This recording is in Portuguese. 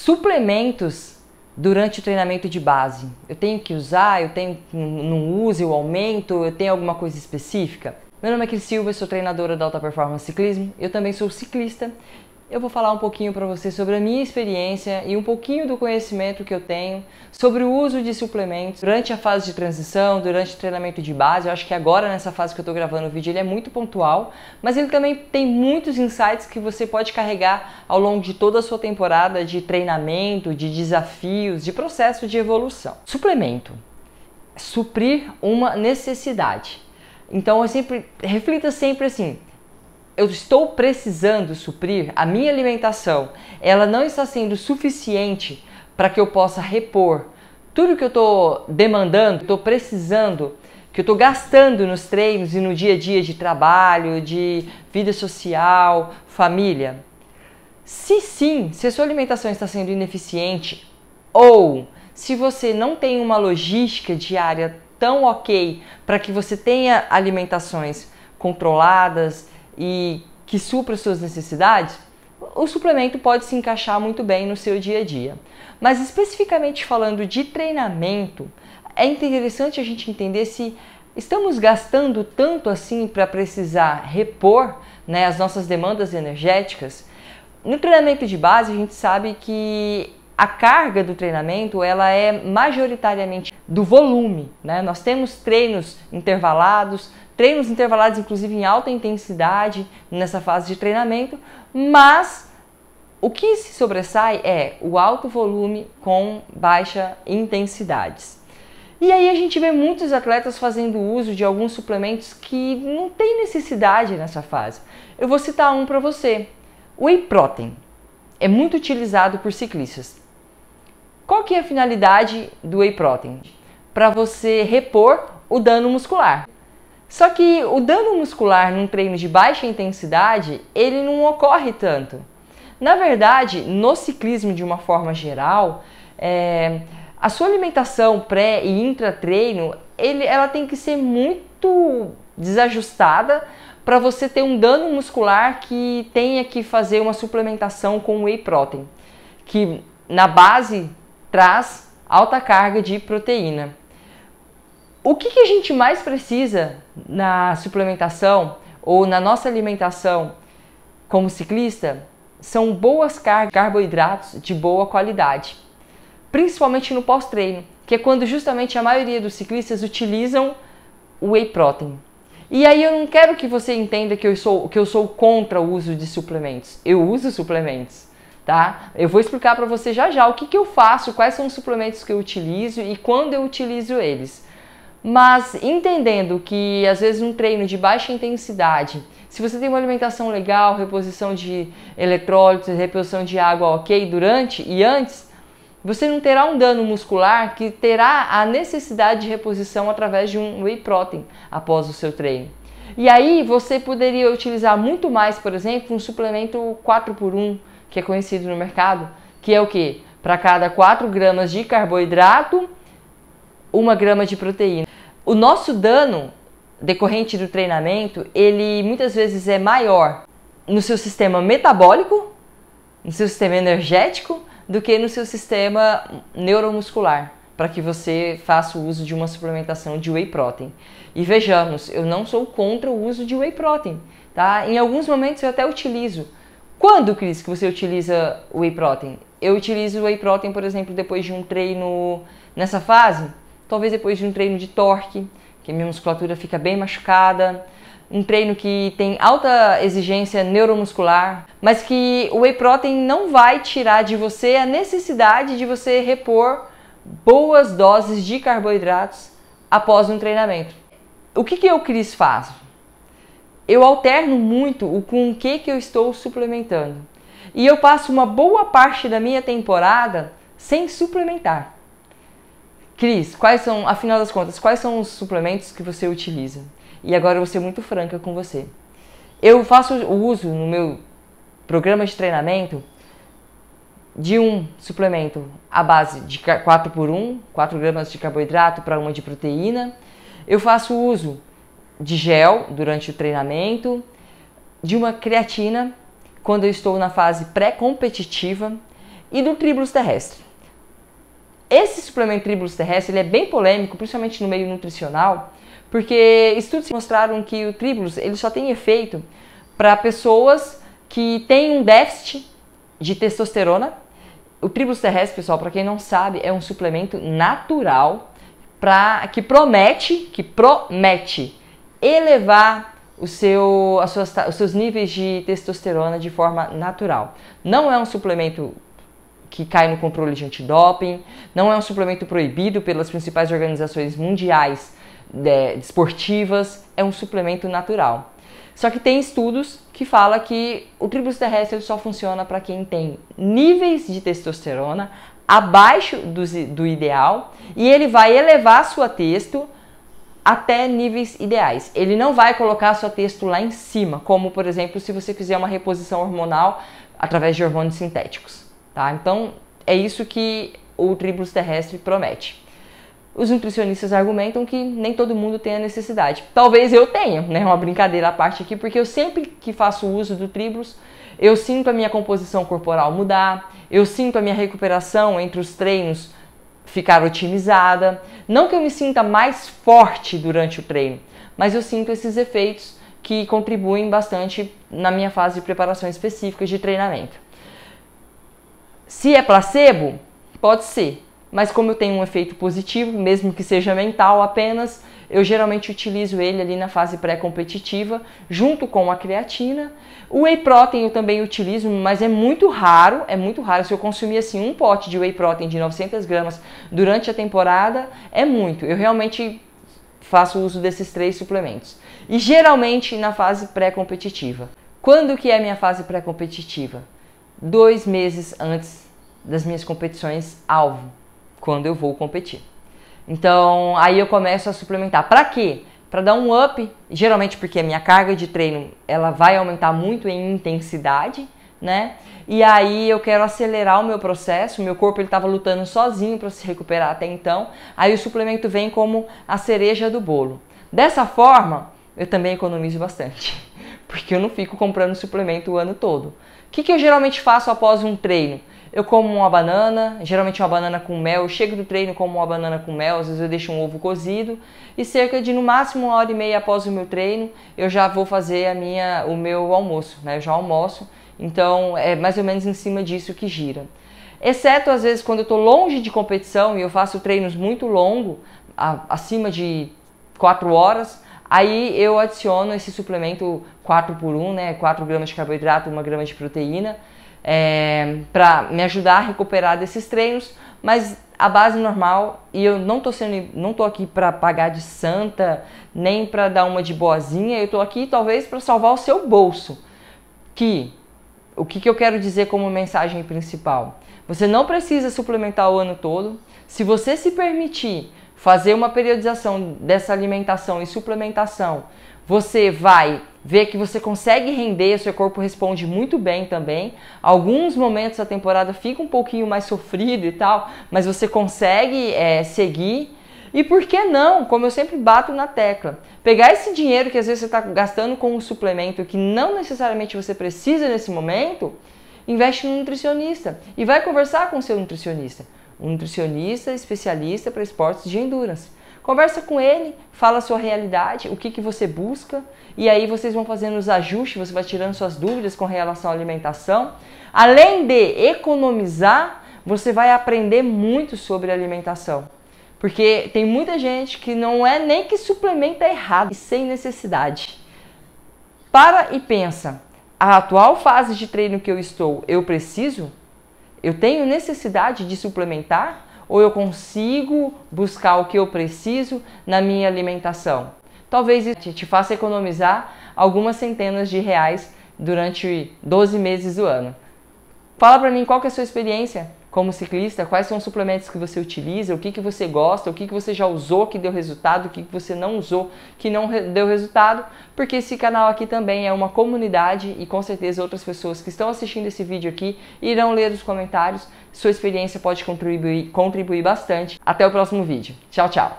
Suplementos durante o treinamento de base. Eu tenho que usar, eu tenho não uso, eu aumento, eu tenho alguma coisa específica? Meu nome é Cris Silva, sou treinadora da Alta Performance Ciclismo, eu também sou ciclista eu vou falar um pouquinho para você sobre a minha experiência e um pouquinho do conhecimento que eu tenho sobre o uso de suplementos durante a fase de transição, durante o treinamento de base. Eu acho que agora, nessa fase que eu estou gravando o vídeo, ele é muito pontual, mas ele também tem muitos insights que você pode carregar ao longo de toda a sua temporada de treinamento, de desafios, de processo de evolução. Suplemento. É suprir uma necessidade. Então, eu sempre reflita sempre assim: eu estou precisando suprir a minha alimentação, ela não está sendo suficiente para que eu possa repor tudo que eu estou demandando, estou precisando, que eu estou gastando nos treinos e no dia a dia de trabalho, de vida social, família. Se sim, se a sua alimentação está sendo ineficiente ou se você não tem uma logística diária tão ok para que você tenha alimentações controladas, e que supra suas necessidades, o suplemento pode se encaixar muito bem no seu dia a dia. Mas especificamente falando de treinamento, é interessante a gente entender se estamos gastando tanto assim para precisar repor né, as nossas demandas energéticas. No treinamento de base, a gente sabe que a carga do treinamento ela é majoritariamente do volume. Né? Nós temos treinos intervalados, treinos intervalados, inclusive em alta intensidade nessa fase de treinamento, mas o que se sobressai é o alto volume com baixa intensidades. E aí a gente vê muitos atletas fazendo uso de alguns suplementos que não tem necessidade nessa fase. Eu vou citar um para você. whey protein é muito utilizado por ciclistas. Qual que é a finalidade do whey protein? Para você repor o dano muscular. Só que o dano muscular num treino de baixa intensidade, ele não ocorre tanto. Na verdade, no ciclismo de uma forma geral, é, a sua alimentação pré e intra-treino, ela tem que ser muito desajustada para você ter um dano muscular que tenha que fazer uma suplementação com whey protein, que na base traz alta carga de proteína. O que, que a gente mais precisa na suplementação ou na nossa alimentação como ciclista são boas car carboidratos de boa qualidade, principalmente no pós-treino, que é quando justamente a maioria dos ciclistas utilizam o whey protein. E aí eu não quero que você entenda que eu sou que eu sou contra o uso de suplementos. Eu uso suplementos, tá? Eu vou explicar para você já já o que, que eu faço, quais são os suplementos que eu utilizo e quando eu utilizo eles. Mas entendendo que às vezes um treino de baixa intensidade, se você tem uma alimentação legal, reposição de eletrólitos, reposição de água ok durante e antes, você não terá um dano muscular que terá a necessidade de reposição através de um whey protein após o seu treino. E aí você poderia utilizar muito mais, por exemplo, um suplemento 4x1, que é conhecido no mercado, que é o que? Para cada 4 gramas de carboidrato, 1 grama de proteína. O nosso dano decorrente do treinamento, ele muitas vezes é maior no seu sistema metabólico, no seu sistema energético, do que no seu sistema neuromuscular, para que você faça o uso de uma suplementação de whey protein. E vejamos, eu não sou contra o uso de whey protein, tá? Em alguns momentos eu até utilizo. Quando, Cris, que você utiliza whey protein? Eu utilizo whey protein, por exemplo, depois de um treino nessa fase, talvez depois de um treino de torque, que minha musculatura fica bem machucada, um treino que tem alta exigência neuromuscular, mas que o whey protein não vai tirar de você a necessidade de você repor boas doses de carboidratos após um treinamento. O que, que eu, Cris, faço? Eu alterno muito o com o que, que eu estou suplementando. E eu passo uma boa parte da minha temporada sem suplementar. Cris, quais são, afinal das contas, quais são os suplementos que você utiliza? E agora eu vou ser muito franca com você. Eu faço o uso no meu programa de treinamento de um suplemento à base de 4 por 1, 4 gramas de carboidrato para uma de proteína. Eu faço uso de gel durante o treinamento, de uma creatina quando eu estou na fase pré-competitiva e do tribulus terrestre. Esse suplemento tribulus terrestre ele é bem polêmico, principalmente no meio nutricional, porque estudos mostraram que o tribulus ele só tem efeito para pessoas que têm um déficit de testosterona. O tribulus terrestre, pessoal, para quem não sabe, é um suplemento natural pra, que promete, que promete elevar o seu, as suas, os seus níveis de testosterona de forma natural. Não é um suplemento que cai no controle de antidoping, não é um suplemento proibido pelas principais organizações mundiais é, né, esportivas, é um suplemento natural. Só que tem estudos que falam que o tribulus terrestre só funciona para quem tem níveis de testosterona abaixo do, do ideal e ele vai elevar sua testo até níveis ideais. Ele não vai colocar sua testo lá em cima, como por exemplo se você fizer uma reposição hormonal através de hormônios sintéticos. Tá? Então, é isso que o tribulus terrestre promete. Os nutricionistas argumentam que nem todo mundo tem a necessidade. Talvez eu tenha, né? Uma brincadeira à parte aqui, porque eu sempre que faço uso do tribulus, eu sinto a minha composição corporal mudar, eu sinto a minha recuperação entre os treinos ficar otimizada. Não que eu me sinta mais forte durante o treino, mas eu sinto esses efeitos que contribuem bastante na minha fase de preparação específica de treinamento. Se é placebo, pode ser, mas como eu tenho um efeito positivo, mesmo que seja mental apenas, eu geralmente utilizo ele ali na fase pré-competitiva, junto com a creatina. O whey protein eu também utilizo, mas é muito raro, é muito raro. Se eu consumir assim um pote de whey protein de 900 gramas durante a temporada, é muito. Eu realmente faço uso desses três suplementos. E geralmente na fase pré-competitiva. Quando que é a minha fase pré-competitiva? dois meses antes das minhas competições alvo, quando eu vou competir. Então, aí eu começo a suplementar. Para quê? Para dar um up, geralmente porque a minha carga de treino, ela vai aumentar muito em intensidade, né? E aí eu quero acelerar o meu processo, meu corpo ele estava lutando sozinho para se recuperar até então. Aí o suplemento vem como a cereja do bolo. Dessa forma, eu também economizo bastante porque eu não fico comprando suplemento o ano todo. O que, que eu geralmente faço após um treino? Eu como uma banana, geralmente uma banana com mel. Eu chego do treino como uma banana com mel, às vezes eu deixo um ovo cozido e cerca de no máximo uma hora e meia após o meu treino, eu já vou fazer a minha, o meu almoço, né? Eu já almoço. Então é mais ou menos em cima disso que gira. Exceto às vezes quando eu estou longe de competição e eu faço treinos muito longos, acima de 4 horas, Aí eu adiciono esse suplemento 4x1, né? 4 gramas de carboidrato, 1 grama de proteína, é, para me ajudar a recuperar desses treinos, mas a base normal e eu não tô sendo não tô aqui para pagar de santa, nem para dar uma de boazinha, eu tô aqui talvez para salvar o seu bolso. Que o que, que eu quero dizer como mensagem principal? Você não precisa suplementar o ano todo. Se você se permitir fazer uma periodização dessa alimentação e suplementação, você vai ver que você consegue render, seu corpo responde muito bem também. Alguns momentos da temporada fica um pouquinho mais sofrido e tal, mas você consegue é, seguir. E por que não, como eu sempre bato na tecla, pegar esse dinheiro que às vezes você está gastando com um suplemento que não necessariamente você precisa nesse momento, investe no nutricionista e vai conversar com o seu nutricionista um nutricionista especialista para esportes de endurance. Conversa com ele, fala a sua realidade, o que, que você busca, e aí vocês vão fazendo os ajustes, você vai tirando suas dúvidas com relação à alimentação. Além de economizar, você vai aprender muito sobre alimentação. Porque tem muita gente que não é nem que suplementa é errado e sem necessidade. Para e pensa, a atual fase de treino que eu estou, eu preciso? Eu tenho necessidade de suplementar ou eu consigo buscar o que eu preciso na minha alimentação? Talvez isso te faça economizar algumas centenas de reais durante 12 meses do ano. Fala para mim qual é a sua experiência como ciclista, quais são os suplementos que você utiliza, o que, que você gosta, o que, que você já usou que deu resultado, o que, que você não usou que não deu resultado, porque esse canal aqui também é uma comunidade e com certeza outras pessoas que estão assistindo esse vídeo aqui irão ler os comentários. Sua experiência pode contribuir, contribuir bastante. Até o próximo vídeo. Tchau, tchau!